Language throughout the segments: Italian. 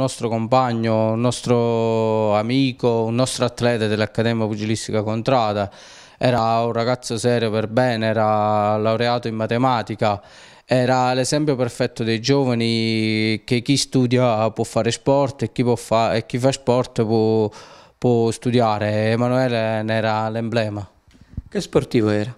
nostro compagno, un nostro amico, un nostro atleta dell'Accademia Pugilistica Contrada, era un ragazzo serio per bene, era laureato in matematica, era l'esempio perfetto dei giovani che chi studia può fare sport e chi, fa, e chi fa sport può, può studiare. Emanuele ne era l'emblema. Che sportivo era?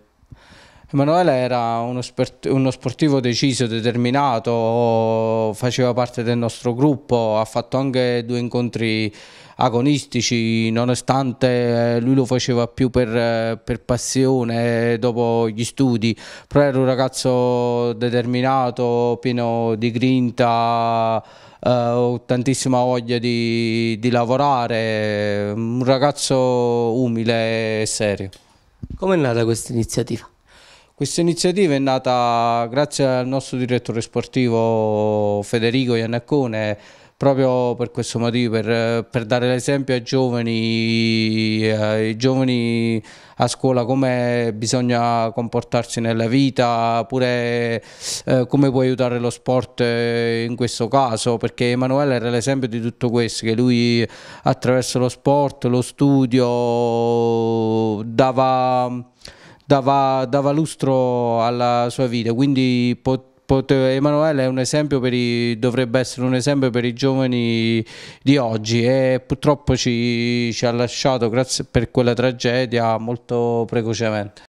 Emanuele era uno, uno, sportivo deciso, determinato, faceva parte del nostro gruppo, ha fatto anche due incontri agonistici, nonostante eh, lui lo faceva più per, per passione dopo gli studi, però era un ragazzo determinato, pieno di grinta, eh, tantissima voglia di, di lavorare, un ragazzo umile e serio. Com'è nata questa iniziativa? Questa iniziativa è nata grazie al nostro direttore sportivo Federico Iannaccone, proprio per questo motivo, per, per dare l'esempio ai giovani, ai giovani a scuola come bisogna comportarsi nella vita, pure eh, come può aiutare lo sport in questo caso, perché Emanuele era l'esempio di tutto questo, che lui attraverso lo sport, lo studio dava dava, dava lustro alla sua vita, quindi pot- Emanuele i, dovrebbe essere un esempio per i giovani di oggi e purtroppo ci, ci ha lasciato grazie per quella tragedia molto precocemente.